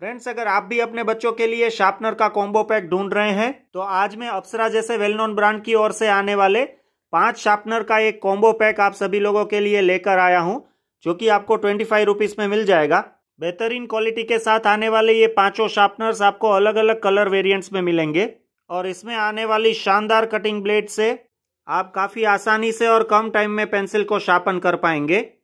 friends अगर आप भी अपने बच्चों के लिए शार्पनर का कॉम्बो पैक ढूंढ रहे हैं तो आज मैं अप्सरा जैसे वेल नोन ब्रांड की ओर से आने वाले पांच शार्पनर का एक कॉम्बो पैक आप सभी लोगों के लिए लेकर आया हूं जो कि आपको ट्वेंटी फाइव रुपीज में मिल जाएगा बेहतरीन क्वालिटी के साथ आने वाले ये पांचों शार्पनर्स आपको अलग अलग कलर वेरियंट्स में मिलेंगे और इसमें आने वाली शानदार कटिंग ब्लेड से आप काफ़ी आसानी से और कम टाइम में पेंसिल को शार्पन कर पाएंगे